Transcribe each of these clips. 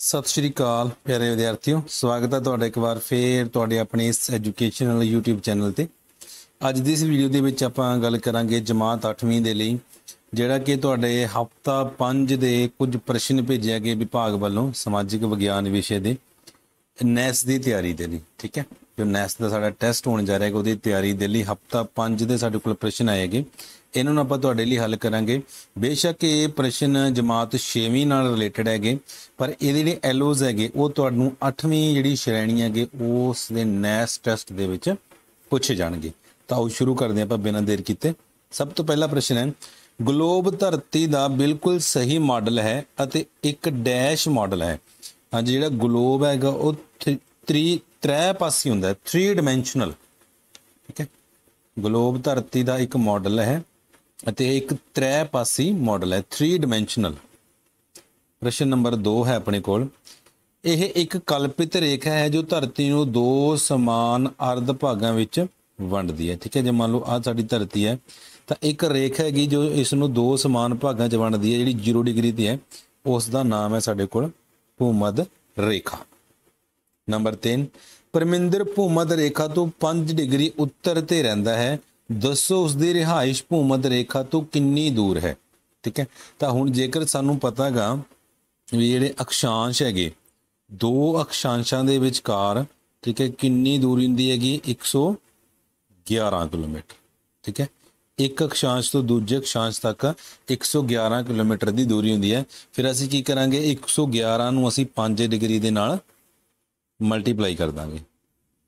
ਸਤਿ ਸ਼੍ਰੀ ਅਕਾਲ ਪਿਆਰੇ ਵਿਦਿਆਰਥੀਓ ਸਵਾਗਤ ਹੈ ਤੁਹਾਡਾ ਇੱਕ ਵਾਰ ਫੇਰ ਤੁਹਾਡੇ ਆਪਣੇ ਇਸ ਐਜੂਕੇਸ਼ਨਲ YouTube ਚੈਨਲ ਤੇ ਅੱਜ ਦੀ ਇਸ ਵੀਡੀਓ ਦੇ ਵਿੱਚ ਆਪਾਂ ਗੱਲ ਕਰਾਂਗੇ ਜਮਾਤ 8ਵੀਂ ਦੇ ਲਈ ਜਿਹੜਾ ਕਿ ਤੁਹਾਡੇ ਹਫਤਾ 5 ਦੇ ਕੁਝ ਪ੍ਰਸ਼ਨ ਭੇਜਿਆ ਗਏ ਵਿਭਾਗ ਵੱਲੋਂ ਸਮਾਜਿਕ ਵਿਗਿਆਨ ਵਿਸ਼ੇ ਦੇ ਨੈਸ ਦੀ ਤਿਆਰੀ ਦੇ ਲਈ ਠੀਕ ਹੈ ਜੋ ਨੈਸਟ ਦਾ ਸਾਡਾ ਟੈਸਟ ਹੋਣ ਜਾ ਰਿਹਾ ਹੈ ਉਹਦੀ ਤਿਆਰੀ ਦੇ ਲਈ ਹਫਤਾ 5 ਦੇ ਸਾਡੇ ਕੋਲ ਪ੍ਰਸ਼ਨ ਆਏਗੇ ਇਹਨਾਂ ਨੂੰ ਆਪਾਂ ਤੁਹਾਡੇ ਲਈ ਹੱਲ ਕਰਾਂਗੇ ਬੇਸ਼ੱਕ ਇਹ ਪ੍ਰਸ਼ਨ ਜਮਾਤ 6ਵੀਂ ਨਾਲ ਰਿਲੇਟਡ ਹੈਗੇ ਪਰ ਇਹਦੇ ਜਿਹੜੇ ਐਲੋਜ਼ ਹੈਗੇ ਉਹ ਤੁਹਾਨੂੰ 8ਵੀਂ ਜਿਹੜੀ ਸ਼੍ਰੇਣੀ ਹੈਗੇ ਉਸ ਦੇ ਨੈਸਟ ਟੈਸਟ ਦੇ ਵਿੱਚ ਪੁੱਛੇ ਜਾਣਗੇ ਤਾਂ ਉਹ ਸ਼ੁਰੂ ਕਰਦੇ ਆਪਾਂ ਬਿਨਾਂ ਦੇਰ ਕੀਤੇ ਸਭ ਤੋਂ ਪਹਿਲਾ ਪ੍ਰਸ਼ਨ ਹੈ ਗਲੋਬ ਧਰਤੀ ਦਾ ਬਿਲਕੁਲ ਸਹੀ ਮਾਡਲ ਹੈ ਅਤੇ ਇੱਕ ਡੈਸ਼ ਮਾਡਲ ਹੈ ਹਾਂਜੀ ਜਿਹੜਾ ਗਲੋਬ ਹੈਗਾ ਉਹ ਤ੍ਰੈ ਪਾਸੀ ਹੁੰਦਾ ਹੈ 3 ਡਾਈਮੈਂਸ਼ਨਲ ਠੀਕ ਹੈ ਗਲੋਬ ਧਰਤੀ ਦਾ ਇੱਕ ਮਾਡਲ ਹੈ ਅਤੇ ਇੱਕ ਤ੍ਰੈ ਪਾਸੀ ਮਾਡਲ ਹੈ 3 ਡਾਈਮੈਂਸ਼ਨਲ ਪ੍ਰਸ਼ਨ ਨੰਬਰ 2 ਹੈ ਆਪਣੇ ਕੋਲ ਇਹ ਇੱਕ ਕਲਪਿਤ ਰੇਖਾ ਹੈ ਜੋ ਧਰਤੀ ਨੂੰ ਦੋ ਸਮਾਨ ਅਰਧ ਭਾਗਾਂ ਵਿੱਚ ਵੰਡਦੀ ਹੈ ਠੀਕ ਹੈ ਜੇ ਮੰਨ ਲਓ ਆਹ ਸਾਡੀ ਧਰਤੀ ਹੈ ਤਾਂ ਇੱਕ ਰੇਖਾ ਹੈਗੀ ਜੋ ਇਸ ਨੂੰ ਦੋ ਸਮਾਨ ਭਾਗਾਂ 'ਚ ਵੰਡਦੀ ਹੈ ਜਿਹੜੀ 0 ਡਿਗਰੀ ਤੇ ਹੈ ਉਸ ਦਾ ਨਾਮ ਹੈ ਸਾਡੇ ਕੋਲ ਭੂਮਦ ਰੇਖਾ ਨੰਬਰ 3 ਪਰਮਿੰਦਰ ਭੂਮਧ ਰੇਖਾ ਤੋਂ 5 ਡਿਗਰੀ ਉੱਤਰ ਤੇ ਰਹਿੰਦਾ ਹੈ ਦੱਸੋ ਉਸ ਦੀ ਰਿਹਾਇਸ਼ ਭੂਮਧ ਰੇਖਾ ਤੋਂ ਕਿੰਨੀ ਦੂਰ ਹੈ ਠੀਕ ਹੈ ਤਾਂ ਹੁਣ ਜੇਕਰ ਸਾਨੂੰ ਪਤਾਗਾ ਵੀ ਜਿਹੜੇ ਅਕਸ਼ਾਂਸ਼ ਹੈਗੇ ਦੋ ਅਕਸ਼ਾਂਸ਼ਾਂ ਦੇ ਵਿਚਕਾਰ ਠੀਕ ਹੈ ਕਿੰਨੀ ਦੂਰੀ ਹੁੰਦੀ ਹੈਗੀ 111 ਕਿਲੋਮੀਟਰ ਠੀਕ ਹੈ ਇੱਕ ਅਕਸ਼ਾਂਸ਼ ਤੋਂ ਦੂਜੇ ਅਕਸ਼ਾਂਸ਼ ਤੱਕ 111 ਕਿਲੋਮੀਟਰ ਦੀ ਦੂਰੀ ਹੁੰਦੀ ਹੈ ਫਿਰ ਅਸੀਂ ਕੀ ਕਰਾਂਗੇ 111 ਨੂੰ ਅਸੀਂ 5 ਡਿਗਰੀ ਦੇ ਨਾਲ ਮਲਟੀਪਲਾਈ ਕਰ ਦਾਂਗੇ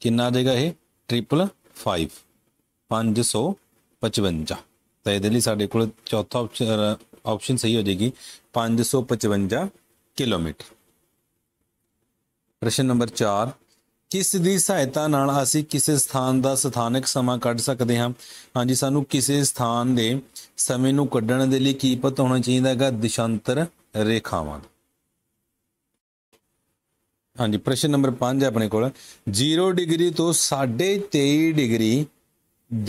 ਕਿੰਨਾ ਦੇਗਾ ਇਹ ਟ੍ਰਿਪਲ 5 555 ਤਾਂ ਇਹਦੇ ਲਈ ਸਾਡੇ ਕੋਲ ਚੌਥਾ ਆਪਸ਼ਨ ਸਹੀ ਹੋ ਜਾਏਗੀ 555 ਕਿਲੋਮੀਟਰ ਪ੍ਰਸ਼ਨ ਨੰਬਰ 4 ਕਿਸ ਦੀ ਸਹਾਇਤਾ ਨਾਲ ਅਸੀਂ ਕਿਸੇ ਸਥਾਨ ਦਾ ਸਥਾਨਕ ਸਮਾਂ ਕੱਢ ਸਕਦੇ ਹਾਂ ਹਾਂਜੀ ਸਾਨੂੰ ਕਿਸੇ ਸਥਾਨ ਦੇ ਸਮੇਂ ਨੂੰ ਕੱਢਣ ਦੇ ਲਈ ਕੀ ਪਤਾ ਹੋਣਾ ਚਾਹੀਦਾ ਹੈਗਾ ਦਿਸ਼ਾਂਤਰ ਰੇਖਾਵਾਂ ਦਾ ਹਾਂਜੀ ਪ੍ਰਸ਼ਨ ਨੰਬਰ 5 ਹੈ ਆਪਣੇ ਕੋਲ 0 ਡਿਗਰੀ ਤੋਂ 23.5 ਡਿਗਰੀ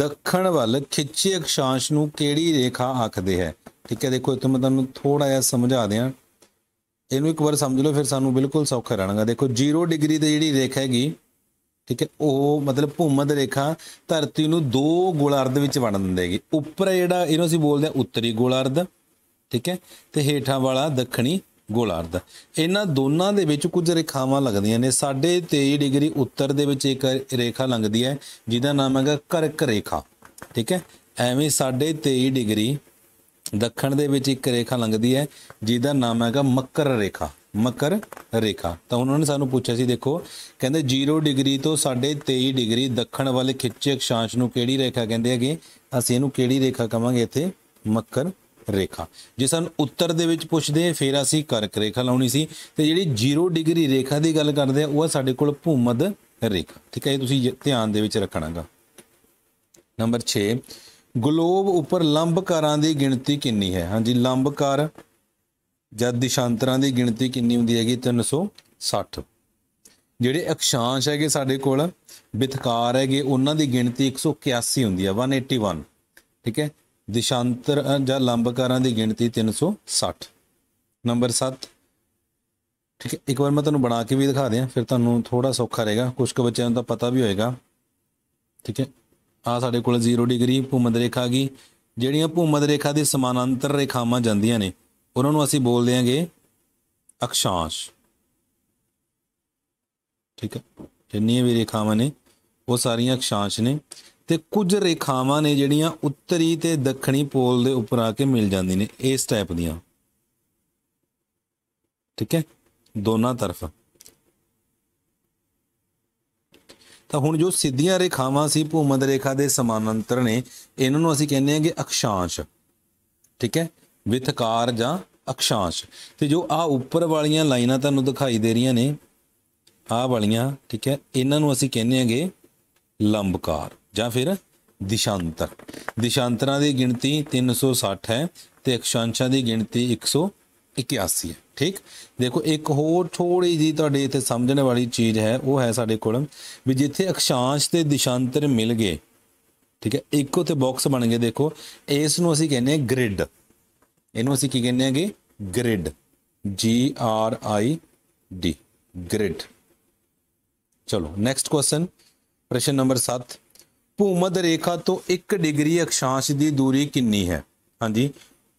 ਦੱਖਣ ਵੱਲ ਖਿੱਚੀ ਅਕਸ਼ਾਂਸ਼ ਨੂੰ ਕਿਹੜੀ ਰੇਖਾ ਆਖਦੇ ਹੈ ਠੀਕ ਹੈ ਦੇਖੋ ਇਤੋਂ ਮੈਂ ਤੁਹਾਨੂੰ ਥੋੜਾ ਜਿਹਾ ਸਮਝਾ ਦਿਆਂ ਇਹਨੂੰ ਇੱਕ ਵਾਰ ਸਮਝ ਲਓ ਫਿਰ ਸਾਨੂੰ ਬਿਲਕੁਲ ਸੌਖਾ ਰਹਿਣਾਗਾ ਦੇਖੋ 0 ਡਿਗਰੀ ਤੇ ਜਿਹੜੀ ਰੇਖਾ ਹੈਗੀ ਠੀਕ ਹੈ ਉਹ ਮਤਲਬ ਭੂਮਧ ਰੇਖਾ ਧਰਤੀ ਨੂੰ ਦੋ ਗੋਲਾਰਧ ਵਿੱਚ ਵੰਡ ਦਿੰਦੇਗੀ ਉੱਪਰ ਜਿਹੜਾ ਇਹਨੂੰ ਅਸੀਂ ਬੋਲਦੇ ਆ ਉੱਤਰੀ ਗੋਲਾਰਧ ਠੀਕ ਹੈ ਤੇ ਹੇਠਾਂ ਵਾਲਾ ਦੱਖਣੀ ਗੋਲਾਰਧ ਇਹਨਾਂ ਦੋਨਾਂ ਦੇ ਵਿੱਚ ਕੁਝ ਰੇਖਾਵਾਂ ਲੱਗਦੀਆਂ ਨੇ 23 ਡਿਗਰੀ ਉੱਤਰ ਦੇ ਵਿੱਚ ਇੱਕ ਰੇਖਾ ਲੰਘਦੀ ਹੈ ਜਿਹਦਾ ਨਾਮ ਹੈਗਾ ਕਰਕ ਰੇਖਾ ਠੀਕ ਹੈ ਐਵੇਂ 23 ਡਿਗਰੀ ਦੱਖਣ ਦੇ ਵਿੱਚ ਇੱਕ ਰੇਖਾ ਲੰਘਦੀ ਹੈ ਜਿਹਦਾ ਨਾਮ ਹੈਗਾ ਮਕਰ ਰੇਖਾ ਮਕਰ ਰੇਖਾ ਤਾਂ ਉਹਨਾਂ ਨੇ ਸਾਨੂੰ ਪੁੱਛਿਆ ਸੀ ਦੇਖੋ ਕਹਿੰਦੇ 0 ਡਿਗਰੀ ਤੋਂ 23 ਡਿਗਰੀ ਦੱਖਣ ਵੱਲ ਖਿੱਚੇ ਅਕਸ਼ਾਂਸ਼ ਨੂੰ ਕਿਹੜੀ ਰੇਖਾ ਕਹਿੰਦੇ ਹੈਗੇ ਅਸੀਂ ਇਹਨੂੰ ਕਿਹੜੀ ਰੇਖਾ ਕਵਾਂਗੇ ਇੱਥੇ ਮਕਰ ਰੇਖਾ ਜੇ ਸਾਨੂੰ ਉੱਤਰ ਦੇ ਵਿੱਚ ਪੁੱਛਦੇ ਫੇਰ ਅਸੀਂ ਕਰਕ ਰੇਖਾ ਲਾਉਣੀ ਸੀ ਤੇ ਜਿਹੜੀ 0 ਡਿਗਰੀ ਰੇਖਾ ਦੀ ਗੱਲ ਕਰਦੇ ਆ ਉਹ ਸਾਡੇ ਕੋਲ ਭੂਮਧ ਰੇਖਾ ਠੀਕ ਹੈ ਇਹ ਤੁਸੀਂ ਧਿਆਨ ਦੇ ਵਿੱਚ ਰੱਖਣਾਗਾ ਨੰਬਰ 6 ਗਲੋਬ ਉੱਪਰ ਲੰਬਕਾਰਾਂ ਦੀ ਗਿਣਤੀ ਕਿੰਨੀ ਹੈ ਹਾਂਜੀ ਲੰਬਕਾਰ ਜਦ ਦਿਸ਼ਾਂਤਰਾਂ ਦੀ ਗਿਣਤੀ ਕਿੰਨੀ ਹੁੰਦੀ ਹੈਗੀ 360 ਜਿਹੜੇ ਅਕਸ਼ਾਂਸ਼ ਹੈਗੇ ਸਾਡੇ ਕੋਲ ਵਿਤਕਾਰ ਹੈਗੇ ਉਹਨਾਂ ਦੀ ਗਿਣਤੀ 181 ਹੁੰਦੀ ਹੈ 181 ਠੀਕ ਹੈ ਦਿਸ਼ਾਂਤਰ ਜਾਂ ਲੰਬਕਾਰਾਂ ਦੀ ਗਿਣਤੀ 360 ਨੰਬਰ 7 ਠੀਕ ਹੈ ਇੱਕ ਵਾਰ ਮੈਂ ਤੁਹਾਨੂੰ ਬਣਾ ਕੇ ਵੀ ਦਿਖਾ ਦਿਆਂ ਫਿਰ ਤੁਹਾਨੂੰ ਥੋੜਾ ਸੌਖਾ ਰਹੇਗਾ ਕੁਝ ਕੁ ਬੱਚਿਆਂ ਨੂੰ ਤਾਂ ਪਤਾ ਵੀ ਹੋਏਗਾ ਠੀਕ ਹੈ ਆ ਸਾਡੇ ਕੋਲ 0 ਡਿਗਰੀ ਭੂਮਧ ਰੇਖਾ ਗਈ ਜਿਹੜੀਆਂ ਭੂਮਧ ਰੇਖਾ ਦੇ ਸਮਾਨਾਂਤਰ ਰੇਖਾਵਾਂ ਜਾਂਦੀਆਂ ਨੇ ਉਹਨਾਂ ਨੂੰ ਅਸੀਂ ਬੋਲ ਦਿਆਂਗੇ ਅਕਸ਼ਾਂਸ਼ ਠੀਕ ਹੈ ਜਿੰਨੀਆਂ ਵੀ ਰੇਖਾਵਾਂ ਨੇ ਉਹ ਸਾਰੀਆਂ ਅਕਸ਼ਾਂਸ਼ ਨੇ ਤੇ ਕੁਝ ਰੇਖਾਵਾਂ ਨੇ ਜਿਹੜੀਆਂ ਉੱਤਰੀ ਤੇ ਦੱਖਣੀ ਪੋਲ ਦੇ ਉੱਪਰ ਆ ਕੇ ਮਿਲ ਜਾਂਦੀਆਂ ਨੇ ਇਸ ਟਾਈਪ ਦੀਆਂ ਠੀਕ ਹੈ ਦੋਨਾਂ ਤਰਫ ਤਾਂ ਹੁਣ ਜੋ ਸਿੱਧੀਆਂ ਰੇਖਾਵਾਂ ਸੀ ਭੂਮਧ ਰੇਖਾ ਦੇ ਸਮਾਨਾਂਤਰ ਨੇ ਇਹਨਾਂ ਨੂੰ ਅਸੀਂ ਕਹਿੰਦੇ ਹਾਂਗੇ ਅਕਸ਼ਾਂਸ਼ ਠੀਕ ਹੈ ਵਿਥਕਾਰ ਜਾਂ ਅਕਸ਼ਾਂਸ਼ ਤੇ ਜੋ ਆ ਉੱਪਰ ਵਾਲੀਆਂ ਲਾਈਨਾਂ ਤੁਹਾਨੂੰ ਦਿਖਾਈ ਦੇ ਰਹੀਆਂ ਨੇ ਆ ਵਾਲੀਆਂ ਠੀਕ ਹੈ ਇਹਨਾਂ ਨੂੰ ਅਸੀਂ ਕਹਿੰਦੇ ਹਾਂਗੇ ਲੰਬਕਾਰ ਜਾਂ ਫਿਰ ਦਿਸ਼ਾਂਤਰ ਦਿਸ਼ਾਂਤਰਾਂ ਦੀ ਗਿਣਤੀ 360 ਹੈ ਤੇ ਅਕਸ਼ਾਂਸ਼ਾਂ ਦੀ ਗਿਣਤੀ 181 ਹੈ ਠੀਕ ਦੇਖੋ ਇੱਕ ਹੋਰ ਥੋੜੀ ਜੀ ਤੁਹਾਡੇ ਇੱਥੇ ਸਮਝਣ ਵਾਲੀ ਚੀਜ਼ ਹੈ ਉਹ ਹੈ ਸਾਡੇ ਕੋਲ ਵੀ ਜਿੱਥੇ ਅਕਸ਼ਾਂਸ਼ ਤੇ ਦਿਸ਼ਾਂਤਰ ਮਿਲ ਗਏ ਠੀਕ ਹੈ ਇੱਕੋ ਤੇ ਬਾਕਸ ਬਣ ਗਏ ਦੇਖੋ ਇਸ ਨੂੰ ਅਸੀਂ ਕਹਿੰਦੇ ਹਾਂ ਗ੍ਰਿਡ ਇਹਨੂੰ ਅਸੀਂ ਕੀ ਕਹਿੰਦੇ ਹਾਂਗੇ grid G R I D grid ਚਲੋ ਨੈਕਸਟ ਕੁਐਸਚਨ ਪ੍ਰਸ਼ਨ ਨੰਬਰ 7 ਭੂਮਧ ਰੇਖਾ ਤੋਂ 1 ਡਿਗਰੀ ਅਕਸ਼ਾਂਸ਼ ਦੀ ਦੂਰੀ ਕਿੰਨੀ ਹੈ ਹਾਂਜੀ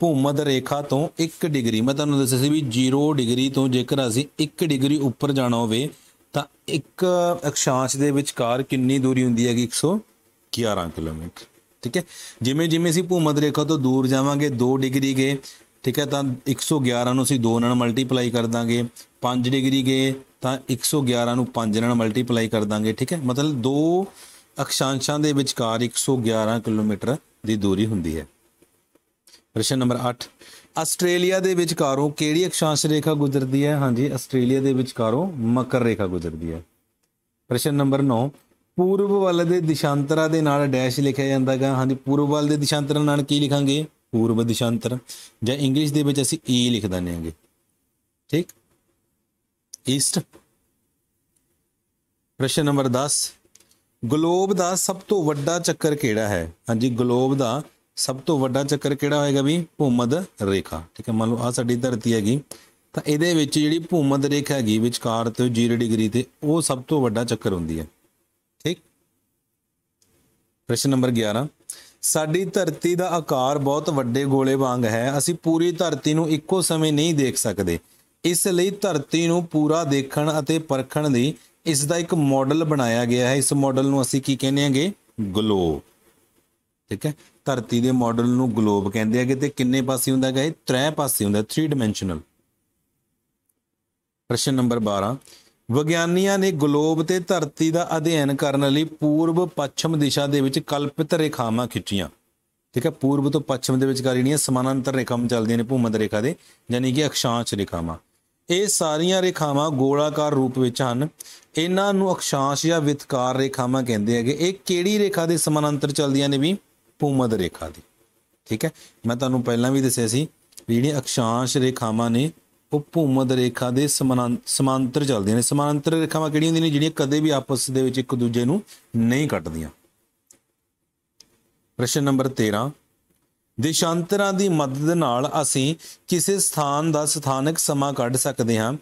ਭੂਮਧ ਰੇਖਾ ਤੋਂ 1 ਡਿਗਰੀ ਮੈਂ ਤੁਹਾਨੂੰ ਦੱਸਿਆ ਸੀ ਵੀ 0 ਡਿਗਰੀ ਤੋਂ ਜੇਕਰ ਅਸੀਂ 1 ਡਿਗਰੀ ਉੱਪਰ ਜਾਣਾ ਹੋਵੇ ਤਾਂ ਇੱਕ ਅਕਸ਼ਾਂਸ਼ ਦੇ ਵਿਚਕਾਰ ਕਿੰਨੀ ਦੂਰੀ ਹੁੰਦੀ ਕਿ 111 ਕਿਲੋਮੀਟਰ ਠੀਕ ਹੈ ਜਿਵੇਂ ਜਿਵੇਂ ਅਸੀਂ ਭੂਮਧ ਰੇਖਾ ਤੋਂ ਦੂਰ ਜਾਵਾਂਗੇ 2 ਡਿਗਰੀ ਗਏ ਠੀਕ ਹੈ ਤਾਂ 111 ਨੂੰ ਅਸੀਂ 2 ਨਾਲ ਮਲਟੀਪਲਾਈ ਕਰ ਦਾਂਗੇ 5 ਡਿਗਰੀ ਗਏ ਤਾਂ 111 ਨੂੰ 5 ਨਾਲ ਮਲਟੀਪਲਾਈ ਕਰ ਦਾਂਗੇ ਠੀਕ ਹੈ ਮਤਲਬ 2 ਅਕਸ਼ਾਂਸ਼ਾਂ ਦੇ ਵਿਚਕਾਰ 111 ਕਿਲੋਮੀਟਰ ਦੀ ਦੂਰੀ ਹੁੰਦੀ ਹੈ ਪ੍ਰਸ਼ਨ ਨੰਬਰ 8 ਆਸਟ੍ਰੇਲੀਆ ਦੇ ਵਿਚਕਾਰੋਂ ਕਿਹੜੀ ਅਕਸ਼ਾਂਸ਼ ਰੇਖਾ ਗੁਜ਼ਰਦੀ ਹੈ ਹਾਂਜੀ ਆਸਟ੍ਰੇਲੀਆ ਦੇ ਵਿਚਕਾਰੋਂ ਮਕਰ ਰੇਖਾ ਗੁਜ਼ਰਦੀ ਹੈ ਪ੍ਰਸ਼ਨ ਨੰਬਰ 9 ਪੂਰਬ ਵੱਲ ਦੇ ਦਿਸ਼ਾਂਤਰਾਂ ਦੇ ਨਾਲ ਡੈਸ਼ ਲਿਖਿਆ ਜਾਂਦਾ ਹੈ ਹਾਂਜੀ ਪੂਰਬ ਵੱਲ ਦੇ ਦਿਸ਼ਾਂਤਰਾਂ ਨਾਲ ਕੀ ਲਿਖਾਂਗੇ ਪੂਰਬ ਦਿਸ਼ਾਂਤਰ ਜਾਂ ਇੰਗਲਿਸ਼ ਦੇ ਵਿੱਚ ਅਸੀਂ ਈ e ਲਿਖ ਦਿੰਦੇ ਹਾਂਗੇ ਠੀਕ ਈਸਟ ਪ੍ਰਸ਼ਨ ਨੰਬਰ 10 ਗਲੋਬ ਦਾ ਸਭ ਤੋਂ ਵੱਡਾ ਚੱਕਰ ਕਿਹੜਾ ਹੈ ਹਾਂਜੀ ਗਲੋਬ ਦਾ ਸਭ ਤੋਂ ਵੱਡਾ ਚੱਕਰ ਕਿਹੜਾ ਹੋਏਗਾ ਵੀ ਭੂਮਧ ਰੇਖਾ ਠੀਕ ਹੈ ਮੰਨ ਲਓ ਆ ਸਾਡੀ ਧਰਤੀ ਹੈਗੀ ਤਾਂ ਇਹਦੇ ਵਿੱਚ ਜਿਹੜੀ ਭੂਮਧ ਰੇਖਾ ਹੈਗੀ ਵਿਚਕਾਰ ਤੇ 0 ਡਿਗਰੀ ਤੇ ਉਹ ਸਭ ਤੋਂ ਵੱਡਾ ਚੱਕਰ ਹੁੰਦੀ ਹੈ ਠੀਕ ਪ੍ਰਸ਼ਨ ਨੰਬਰ 11 ਸਾਡੀ ਧਰਤੀ ਦਾ ਆਕਾਰ ਬਹੁਤ ਵੱਡੇ ਗੋਲੇ ਵਾਂਗ ਹੈ ਅਸੀਂ ਪੂਰੀ ਧਰਤੀ ਨੂੰ ਇੱਕੋ ਸਮੇਂ ਨਹੀਂ ਦੇਖ ਸਕਦੇ ਇਸ ਲਈ ਧਰਤੀ ਨੂੰ ਪੂਰਾ ਦੇਖਣ ਅਤੇ ਪਰਖਣ ਦੀ ਇਸ ਦਾ ਇੱਕ ਮਾਡਲ ਬਣਾਇਆ ਗਿਆ ਹੈ ਇਸ ਮਾਡਲ ਨੂੰ ਅਸੀਂ ਕੀ ਕਹਿੰਦੇ ਹਾਂਗੇ ਗਲੋਬ ਠੀਕ ਹੈ ਧਰਤੀ ਦੇ ਮਾਡਲ ਨੂੰ ਗਲੋਬ ਕਹਿੰਦੇ ਹੈਗੇ ਤੇ ਕਿੰਨੇ ਪਾਸੇ ਹੁੰਦਾ ਹੈਗਾ ਇਹ ਤ੍ਰੈ ਪਾਸੇ ਹੁੰਦਾ 3 ਡਾਈਮੈਂਸ਼ਨਲ ਪ੍ਰਸ਼ਨ ਨੰਬਰ 12 ਵਿਗਿਆਨੀਆਂ ਨੇ ਗਲੋਬ ਤੇ ਧਰਤੀ ਦਾ ਅਧਿਐਨ ਕਰਨ ਲਈ ਪੂਰਬ ਪੱਛਮ ਦਿਸ਼ਾ ਦੇ ਵਿੱਚ ਕਲਪਿਤ ਰੇਖਾਵਾਂ ਖਿੱਚੀਆਂ ਠੀਕ ਹੈ ਪੂਰਬ ਤੋਂ ਪੱਛਮ ਦੇ ਵਿਚਕਾਰ ਨਹੀਂ ਸਮਾਨਾਂਤਰ ਰੇਖਾਵਾਂ ਚੱਲਦੀਆਂ ਨੇ ਭੂਮਧ ਰੇਖਾ ਦੇ ਯਾਨੀ ਕਿ ਅਕਸ਼ਾਂਸ਼ ਰੇਖਾਵਾਂ ਇਹ ਸਾਰੀਆਂ ਰੇਖਾਵਾਂ ਗੋਲਾਕਾਰ ਰੂਪ ਵਿੱਚ ਹਨ ਇਹਨਾਂ ਨੂੰ ਅਕਸ਼ਾਂਸ਼ ਜਾਂ ਵਿਤਕਾਰ ਰੇਖਾਵਾਂ ਕਹਿੰਦੇ ਹੈਗੇ ਇਹ ਕਿਹੜੀ ਰੇਖਾ ਦੇ ਸਮਾਨਾਂਤਰ ਚੱਲਦੀਆਂ ਨੇ ਵੀ ਭੂਮਧ ਰੇਖਾ ਦੀ ਠੀਕ ਹੈ ਮੈਂ ਤੁਹਾਨੂੰ ਪਹਿਲਾਂ ਵੀ ਦੱਸਿਆ ਸੀ ਜਿਹੜੀ ਜਿਹੜੀਆਂ ਅਕਸ਼ਾਂਸ਼ ਰੇਖਾਵਾਂ ਨੇ ਉਹ ਭੂਮਧ ਰੇਖਾ ਦੇ ਸਮਾਨਾਂਤਰ ਚੱਲਦੀਆਂ ਨੇ ਸਮਾਨਾਂਤਰ ਰੇਖਾਵਾਂ ਕਿਹੜੀਆਂ ਹੁੰਦੀਆਂ ਨੇ ਜਿਹੜੀਆਂ ਕਦੇ ਵੀ ਆਪਸ ਦੇ ਵਿੱਚ ਇੱਕ ਦੂਜੇ ਨੂੰ ਨਹੀਂ ਕੱਟਦੀਆਂ ਪ੍ਰਸ਼ਨ ਨੰਬਰ 13 ਦੇਸ਼ਾਂਤਰਾਂ ਦੀ ਮਦਦ ਨਾਲ ਅਸੀਂ ਕਿਸੇ ਸਥਾਨ ਦਾ ਸਥਾਨਕ ਸਮਾਂ ਕੱਢ ਸਕਦੇ ਹਾਂ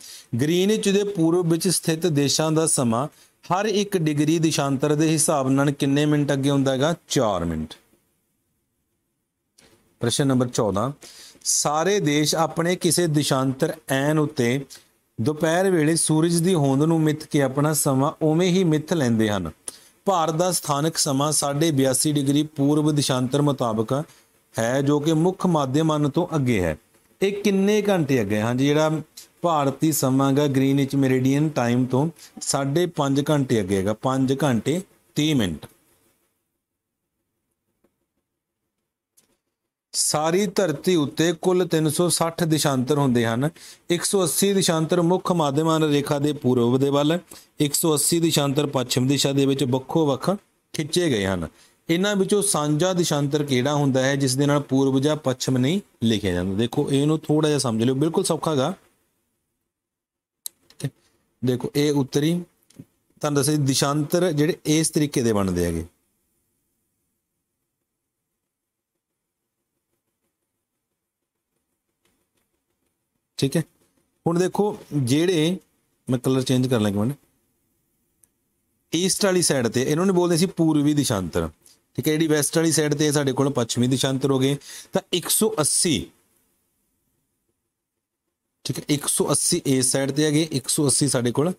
ਗ੍ਰੀਨਵਿਚ ਦੇ ਪੂਰਬ ਵਿੱਚ ਸਥਿਤ ਦੇਸ਼ਾਂ ਦਾ ਸਮਾਂ ਹਰ ਇੱਕ ਡਿਗਰੀ ਦੇਸ਼ਾਂਤਰ ਦੇ ਹਿਸਾਬ ਨਾਲ ਕਿੰਨੇ ਮਿੰਟ ਅੱਗੇ ਹੁੰਦਾ ਹੈਗਾ 4 ਮਿੰਟ ਪ੍ਰਸ਼ਨ ਨੰਬਰ 14 ਸਾਰੇ ਦੇਸ਼ ਆਪਣੇ ਕਿਸੇ ਦੇਸ਼ਾਂਤਰ ਐਨ ਉੱਤੇ ਦੁਪਹਿਰ ਵੇਲੇ ਸੂਰਜ ਦੀ ਹੋਂਦ ਨੂੰ ਮਿੱਥ ਕੇ ਆਪਣਾ ਸਮਾਂ ਉਵੇਂ ਹੀ ਮਿੱਥ ਲੈਂਦੇ ਹਨ ਭਾਰਤ ਦਾ ਸਥਾਨਕ ਸਮਾਂ 82 ਡਿਗਰੀ ਪੂਰਬ ਦਿਸ਼ਾਂਤਰ ਮੁਤਾਬਕ ਹੈ ਜੋ ਕਿ ਮੁੱਖ ਮਾਧਿਅਮਾਂ ਤੋਂ ਅੱਗੇ ਹੈ ਇਹ ਕਿੰਨੇ ਘੰਟੇ ਅੱਗੇ ਹਾਂਜੀ ਜਿਹੜਾ ਭਾਰਤੀ ਸਮਾਂ ਹੈਗਾ ਗ੍ਰੀਨਵਿਚ ਮੈਰੀਡੀਅਨ ਟਾਈਮ ਤੋਂ 5.5 ਘੰਟੇ ਅੱਗੇ ਹੈਗਾ 5 ਘੰਟੇ 30 ਮਿੰਟ ਸਾਰੀ ਧਰਤੀ ਉੱਤੇ ਕੁੱਲ 360 ਦਿਸ਼ਾਂਤਰ ਹੁੰਦੇ ਹਨ 180 ਦਿਸ਼ਾਂਤਰ ਮੁੱਖ ਮਾਧਿਮਾਨ ਰੇਖਾ ਦੇ ਪੂਰਬ ਦੇ ਵੱਲ 180 ਦਿਸ਼ਾਂਤਰ ਪੱਛਮ ਦਿਸ਼ਾ ਦੇ ਵਿੱਚ ਵੱਖੋ ਵੱਖ ਖਿੱਚੇ ਗਏ ਹਨ ਇਹਨਾਂ ਵਿੱਚੋਂ ਸਾਂਝਾ ਦਿਸ਼ਾਂਤਰ ਕਿਹੜਾ ਹੁੰਦਾ ਹੈ ਜਿਸ ਦੇ ਨਾਲ ਪੂਰਬ ਜਾਂ ਪੱਛਮ ਨਹੀਂ ਲਿਖਿਆ ਜਾਂਦਾ ਦੇਖੋ ਇਹਨੂੰ ਥੋੜਾ ਜਿਹਾ ਸਮਝ ਲਿਓ ਬਿਲਕੁਲ ਸੌਖਾਗਾ ਦੇਖੋ ਇਹ ਉੱਤਰੀ ਤੁਹਾਨੂੰ ਦੱਸੇ ਦਿਸ਼ਾਂਤਰ ਜਿਹੜੇ ਇਸ ਤਰੀਕੇ ਦੇ ਬਣਦੇ ਹੈਗੇ ਠੀਕ ਹੈ ਹੁਣ ਦੇਖੋ ਜਿਹੜੇ ਮੈਂ ਕਲਰ ਚੇਂਜ ਕਰ ਲਾਂ ਕਿ ਮੈਂ ਈਸਟ ਵਾਲੀ ਸਾਈਡ ਤੇ ਇਹਨਾਂ ਨੇ ਬੋਲਦੇ ਸੀ ਪੂਰਬੀ ਦਿਸ਼ਾਂਤਰ ਠੀਕ ਹੈ ਜਿਹੜੀ ਵੈਸਟ ਵਾਲੀ ਸਾਈਡ ਤੇ ਸਾਡੇ ਕੋਲ ਪੱਛਮੀ ਦਿਸ਼ਾਂਤਰ ਹੋ ਗਏ ਤਾਂ 180 ਠੀਕ ਹੈ 180 ਏ ਸਾਈਡ ਤੇ ਹੈਗੇ 180 ਸਾਡੇ ਕੋਲ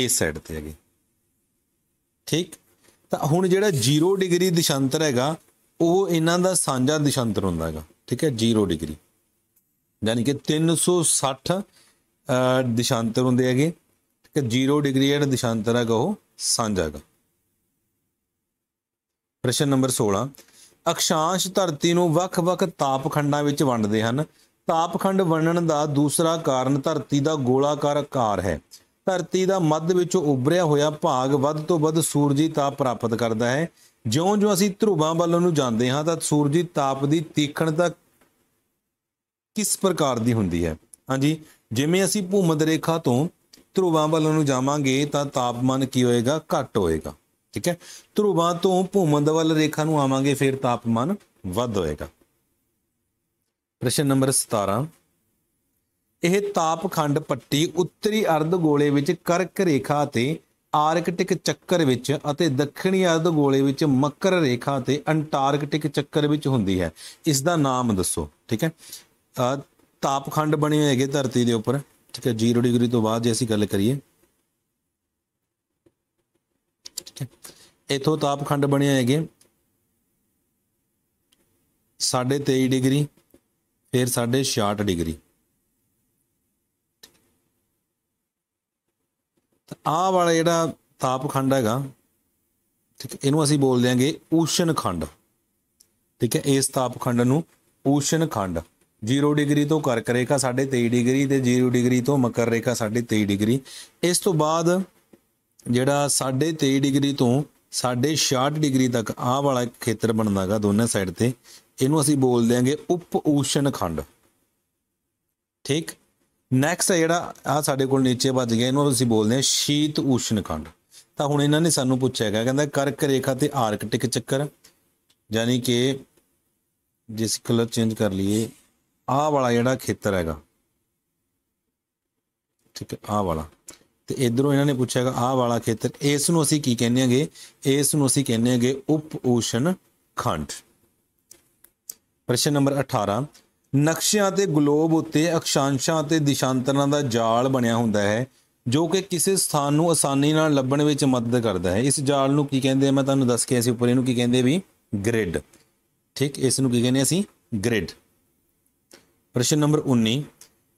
ਏ ਸਾਈਡ ਤੇ ਹੈਗੇ ਠੀਕ ਤਾਂ ਹੁਣ ਜਿਹੜਾ 0 ਡਿਗਰੀ ਦਿਸ਼ਾਂਤਰ ਹੈਗਾ ਉਹ ਇਹਨਾਂ ਦਾ ਸਾਂਝਾ ਦਿਸ਼ਾਂਤਰ ਹੁੰਦਾ ਹੈਗਾ ਠੀਕ ਹੈ 0 ਡਿਗਰੀ ਯਾਨੀ ਕਿ 360 ਦਿਸ਼ਾਂਤਰ ਹੁੰਦੇ ਹੈਗੇ ਠੀਕ ਹੈ 0 ਡਿਗਰੀ ਜਿਹੜਾ ਦਿਸ਼ਾਂਤਰ ਹੈਗਾ ਉਹ ਸਾਂਝਾ ਹੈਗਾ ਪ੍ਰਸ਼ਨ ਨੰਬਰ 16 ਅਕਸ਼ਾਂਸ਼ ਧਰਤੀ ਨੂੰ ਵੱਖ-ਵੱਖ ਤਾਪਖੰਡਾਂ ਵਿੱਚ ਵੰਡਦੇ ਹਨ ਤਾਪਖੰਡ ਵੰਡਣ ਦਾ ਦੂਸਰਾ ਕਾਰਨ ਧਰਤੀ ਦਾ ਗੋਲਾਕਾਰ ਆਕਾਰ ਹੈ ਧਰਤੀ ਦਾ ਮੱਧ ਵਿੱਚੋਂ ਉੱਭਰਿਆ ਹੋਇਆ ਭਾਗ ਵੱਧ ਤੋਂ ਵੱਧ ਸੂਰਜੀ ਤਾਪ ਪ੍ਰਾਪਤ ਕਰਦਾ ਹੈ ਜਿਉਂ-ਜਿਉਂ ਅਸੀਂ ਧਰੂਵਾਂ ਵੱਲ ਨੂੰ ਜਾਂਦੇ ਹਾਂ ਤਾਂ ਸੂਰਜੀ ਤਾਪ ਦੀ ਤੀਖਣਤਾ ਕਿਸ ਪ੍ਰਕਾਰ ਦੀ ਹੁੰਦੀ ਹੈ ਹਾਂਜੀ ਜਿਵੇਂ ਅਸੀਂ ਭੂਮਧ ਰੇਖਾ ਤੋਂ ਧਰੂਵਾਂ ਵੱਲ ਨੂੰ ਜਾਵਾਂਗੇ ਤਾਂ ਤਾਪਮਾਨ ਕੀ ਹੋਏਗਾ ਘਟ ਹੋਏਗਾ ਠੀਕ ਹੈ ਧਰੂਵਾਂ ਤੋਂ ਭੂਮੰਡ ਵੱਲ ਰੇਖਾ ਨੂੰ ਆਵਾਂਗੇ ਫਿਰ ਤਾਪਮਾਨ ਵੱਧ ਹੋਏਗਾ ਪ੍ਰਸ਼ਨ ਨੰਬਰ 17 ਇਹ ਤਾਪਖੰਡ ਪੱਟੀ ਉੱਤਰੀ ਅਰਧ ਗੋਲੇ ਵਿੱਚ ਕਰਕ ਰੇਖਾ ਤੇ ਆਰਕਟਿਕ ਚੱਕਰ ਵਿੱਚ ਅਤੇ ਦੱਖਣੀ ਅਰਧ ਗੋਲੇ ਵਿੱਚ ਮਕਰ ਰੇਖਾ ਤੇ ਅੰਟਾਰਕਟਿਕ ਚੱਕਰ ਵਿੱਚ ਹੁੰਦੀ ਹੈ ਇਸ ਦਾ ਨਾਮ ਦੱਸੋ ਠੀਕ ਹੈ ਤਾਪਖੰਡ ਬਣੇ ਹੋਏਗੇ ਧਰਤੀ ਦੇ ਉੱਪਰ ਠੀਕ ਹੈ 0 ਡਿਗਰੀ ਤੋਂ ਬਾਅਦ ਜੇ ਅਸੀਂ ਗੱਲ ਕਰੀਏ ਇਥੋਂ ਤਾਪਖੰਡ ਬਣਿਆ ਹੈਗੇ 23 ਡਿਗਰੀ ਫਿਰ 66 ਡਿਗਰੀ ਆਹ ਵਾਲਾ ਜਿਹੜਾ ਤਾਪਖੰਡ ਹੈਗਾ ਠੀਕ ਹੈ ਇਹਨੂੰ ਅਸੀਂ ਬੋਲ ਦਿਆਂਗੇ ਊਸ਼ਨ ਖੰਡ ਠੀਕ ਹੈ ਇਸ ਤਾਪਖੰਡ ਨੂੰ ਊਸ਼ਨ ਖੰਡ 0 ਡਿਗਰੀ ਤੋਂ ਕਰਕ ਰੇਖਾ 23 ਡਿਗਰੀ ਤੇ 0 ਡਿਗਰੀ ਤੋਂ ਮਕਰ ਰੇਖਾ 23 ਡਿਗਰੀ ਇਸ ਤੋਂ ਬਾਅਦ ਜਿਹੜਾ 23 ਡਿਗਰੀ ਤੋਂ 66 ਡਿਗਰੀ ਤੱਕ ਆਹ ਵਾਲਾ ਖੇਤਰ ਬਣਦਾਗਾ ਦੋਨੇ ਸਾਈਡ ਤੇ ਇਹਨੂੰ ਅਸੀਂ ਬੋਲ ਦਿਆਂਗੇ ਉਪ ਓਸ਼ਨ ਖੰਡ ਠੀਕ ਨੈਕਸਟ ਹੈ ਜਿਹੜਾ ਆ ਸਾਡੇ ਕੋਲ ਨੀਚੇ ਵੱਜ ਗਿਆ ਇਹਨੂੰ ਅਸੀਂ ਬੋਲਦੇ ਹਾਂ ਸ਼ੀਤ ਓਸ਼ਨ ਖੰਡ ਤਾਂ ਹੁਣ ਇਹਨਾਂ ਨੇ ਸਾਨੂੰ ਪੁੱਛਿਆ ਹੈਗਾ ਕਹਿੰਦਾ ਕਰਕ ਰੇਖਾ ਤੇ ਆਰਕਟਿਕ ਚੱਕਰ ਯਾਨੀ ਕਿ ਜਿਸ ਕਲਰ ਚੇਂਜ ਕਰ ਲਈਏ ਆਹ ਵਾਲਾ ਜਿਹੜਾ ਖੇਤਰ ਹੈਗਾ ਠੀਕ ਹੈ ਆਹ ਵਾਲਾ ਤੇ ਇਧਰੋਂ ਇਹਨਾਂ ਨੇ ਪੁੱਛਿਆਗਾ ਆਹ ਵਾਲਾ ਖੇਤਰ ਇਸ ਨੂੰ ਅਸੀਂ ਕੀ ਕਹਿੰਦੇ ਹਾਂਗੇ ਇਸ ਨੂੰ ਅਸੀਂ ਕਹਿੰਦੇ ਹਾਂਗੇ ਉਪ ਓਸ਼ਨ ਖੰਡ ਪ੍ਰਸ਼ਨ ਨੰਬਰ 18 ਨਕਸ਼ਿਆਂ ਤੇ ਗਲੋਬ ਉੱਤੇ ਅਕਸ਼ਾਂਸ਼ਾਂ ਤੇ ਦਿਸ਼ਾਂਤਰਾਂ ਦਾ ਜਾਲ ਬਣਿਆ ਹੁੰਦਾ ਹੈ ਜੋ ਕਿ ਕਿਸੇ ਸਥਾਨ ਨੂੰ ਆਸਾਨੀ ਨਾਲ ਲੱਭਣ ਵਿੱਚ ਮਦਦ ਕਰਦਾ ਹੈ ਇਸ ਜਾਲ ਨੂੰ ਕੀ ਕਹਿੰਦੇ ਆ ਮੈਂ ਤੁਹਾਨੂੰ ਦੱਸ ਕੇ ਅਸੀਂ ਉੱਪਰ ਇਹਨੂੰ ਕੀ ਕਹਿੰਦੇ ਵੀ ਗ੍ਰਿਡ ਠੀਕ ਇਸ ਨੂੰ ਕੀ ਕਹਿੰਦੇ ਅਸੀਂ ਗ੍ਰਿਡ ਪ੍ਰਸ਼ਨ ਨੰਬਰ 19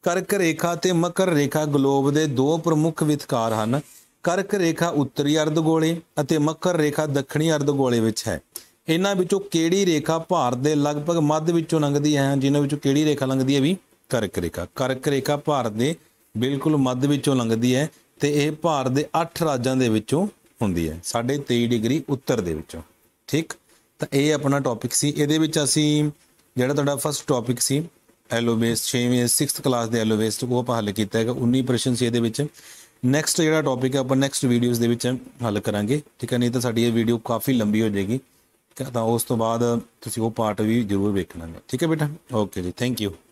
ਕਰਕ ਰੇਖਾ ਤੇ ਮਕਰ ਰੇਖਾ ਗਲੋਬ ਦੇ ਦੋ ਪ੍ਰਮੁੱਖ ਵਿਤਕਾਰ ਹਨ ਕਰਕ ਰੇਖਾ ਉੱਤਰੀ ਅਰਧ ਗੋਲੇ ਅਤੇ ਮਕਰ ਰੇਖਾ ਦੱਖਣੀ ਅਰਧ ਗੋਲੇ ਵਿੱਚ ਹੈ ਇਹਨਾਂ ਵਿੱਚੋਂ ਕਿਹੜੀ ਰੇਖਾ ਭਾਰਤ ਦੇ ਲਗਭਗ ਮੱਧ ਵਿੱਚੋਂ ਲੰਘਦੀ ਹੈ ਜਿਨ੍ਹਾਂ ਵਿੱਚੋਂ ਕਿਹੜੀ ਰੇਖਾ ਲੰਘਦੀ ਹੈ ਵੀ ਕਰਕ ਰੇਖਾ ਕਰਕ ਰੇਖਾ ਭਾਰਤ ਦੇ ਬਿਲਕੁਲ ਮੱਧ ਵਿੱਚੋਂ ਲੰਘਦੀ ਹੈ ਤੇ ਇਹ ਭਾਰਤ ਦੇ 8 ਰਾਜਾਂ ਦੇ ਵਿੱਚੋਂ ਹੁੰਦੀ ਹੈ 23 ਡਿਗਰੀ ਉੱਤਰ ਦੇ ਵਿੱਚੋਂ ਠੀਕ ਤਾਂ ਇਹ ਆਪਣਾ ਟੌਪਿਕ ਸੀ ਇਹਦੇ ਵਿੱਚ ਅਸੀਂ ਜਿਹੜਾ ਤੁਹਾਡਾ ਫਸਟ ਟੌਪਿਕ ਸੀ ਐਲੋਵੇਸ 6ਵੇਂ 6th ਕਲਾਸ ਦੇ ਐਲੋਵੇਸ ਤੋਂ ਉਹ ਆਪਾਂ ਹੱਲ ਕੀਤਾ ਹੈਗਾ 19 ਪ੍ਰਸ਼ਨ ਸੀ ਇਹਦੇ ਵਿੱਚ ਨੈਕਸਟ ਜਿਹੜਾ ਟੌਪਿਕ ਹੈ ਆਪਾਂ ਨੈਕਸਟ ਵੀਡੀਓਜ਼ ਦੇ ਵਿੱਚ ਹੱਲ ਕਰਾਂਗੇ ਠੀਕ ਹੈ ਨਹੀਂ ਤਾਂ ਸਾਡੀ ਇਹ ਵੀਡੀਓ ਕਾਫੀ ਲੰਬੀ ਹੋ ਜਾਏਗੀ ਤਾਂ ਉਸ ਤੋਂ ਬਾਅਦ ਤੁਸੀਂ ਉਹ ਪਾਰਟ ਵੀ ਜ਼ਰੂਰ ਵੇਖਣਾ ਠੀਕ ਹੈ ਬੇਟਾ ਓਕੇ ਜੀ ਥੈਂਕ ਯੂ